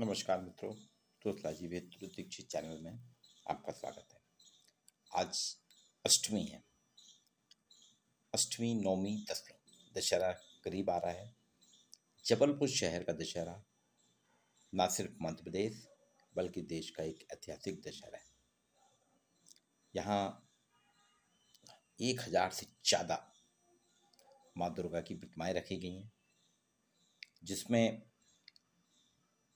नमस्कार मित्रों तोतलाजी वेद दीक्षित चैनल में आपका स्वागत है आज अष्टमी है अष्टमी नौमी दसवीं दशहरा करीब आ रहा है जबलपुर शहर का दशहरा ना सिर्फ मध्य प्रदेश बल्कि देश का एक ऐतिहासिक दशहरा है यहाँ एक हज़ार से ज़्यादा माँ दुर्गा की प्रतिमाएँ रखी गई हैं जिसमें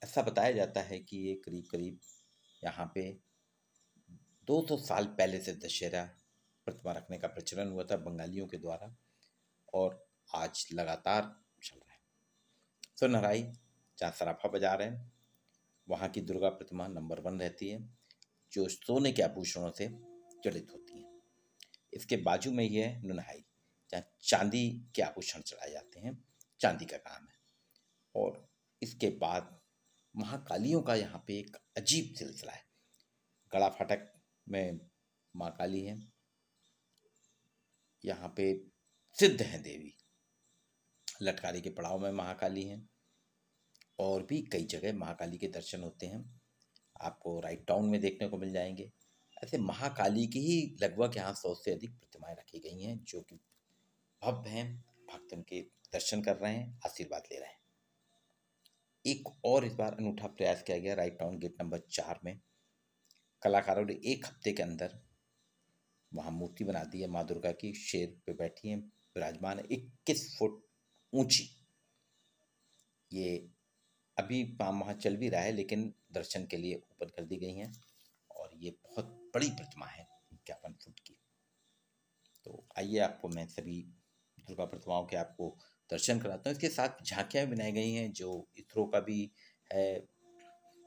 ऐसा बताया जाता है कि ये करीब करीब यहाँ पे 200 साल पहले से दशहरा प्रतिमा रखने का प्रचलन हुआ था बंगालियों के द्वारा और आज लगातार चल रहा है नहराई जहाँ सराफा बाजार है वहाँ की दुर्गा प्रतिमा नंबर वन रहती है जो सोने के आभूषणों से जड़ित होती है इसके बाजू में ही है नुनहाई जहाँ चांदी के आभूषण चढ़ाए जाते हैं चांदी का काम है और इसके बाद महाकालियों का यहाँ पे एक अजीब सिलसिला है गड़ा फाटक में माँ काली है यहाँ पे सिद्ध हैं देवी लटकारी के पड़ाव में महाकाली हैं और भी कई जगह महाकाली के दर्शन होते हैं आपको राइट टाउन में देखने को मिल जाएंगे ऐसे महाकाली की ही लगभग यहाँ सौ से अधिक प्रतिमाएं रखी गई हैं जो कि भव्य हैं भक्त उनके दर्शन कर रहे हैं आशीर्वाद ले रहे हैं एक और इस बार अनूठा प्रयास किया गया राइट टाउन गेट नंबर चार में कलाकारों ने एक हफ्ते के अंदर वहाँ मूर्ति बना दी है माँ दुर्गा की शेर पे बैठी है विराजमान है इक्कीस फुट ऊंची ये अभी वहाँ वहाँ चल भी रहा है लेकिन दर्शन के लिए ओपन कर दी गई हैं और ये बहुत बड़ी प्रतिमा है इक्यावन फुट की तो आइए आपको मैं सभी दुर्गा प्रतिमाओं के आपको दर्शन कराता हूँ इसके साथ झांकियाँ बनाई गई हैं जो इसरो का भी है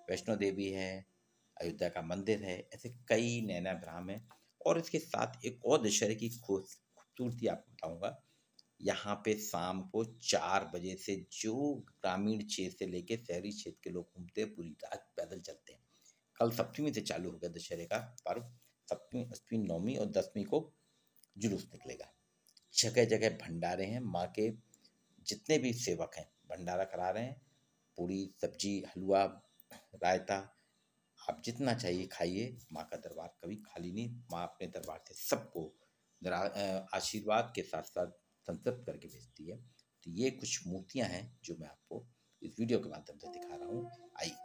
वैष्णो देवी है अयोध्या का मंदिर है ऐसे कई नैना ग्राम है और इसके साथ एक और दशहरे की खूबसूरती आपको बताऊँगा यहाँ पे शाम को चार बजे से जो ग्रामीण क्षेत्र से लेके शहरी क्षेत्र के लोग घूमते हैं पूरी रात पैदल चलते हैं कल सप्तमी से चालू हो गया दशहरे का पर्व सप्तमी अष्टमी नौवीं और दसवीं को जुलूस निकलेगा जगह जगह भंडारे हैं माँ के जितने भी सेवक हैं भंडारा करा रहे हैं पूरी सब्जी हलवा रायता आप जितना चाहिए खाइए माँ का दरबार कभी खाली नहीं माँ अपने दरबार से सबको आशीर्वाद के साथ साथ संतृप्त करके भेजती है तो ये कुछ मूर्तियाँ हैं जो मैं आपको इस वीडियो के माध्यम से दिखा रहा हूँ आई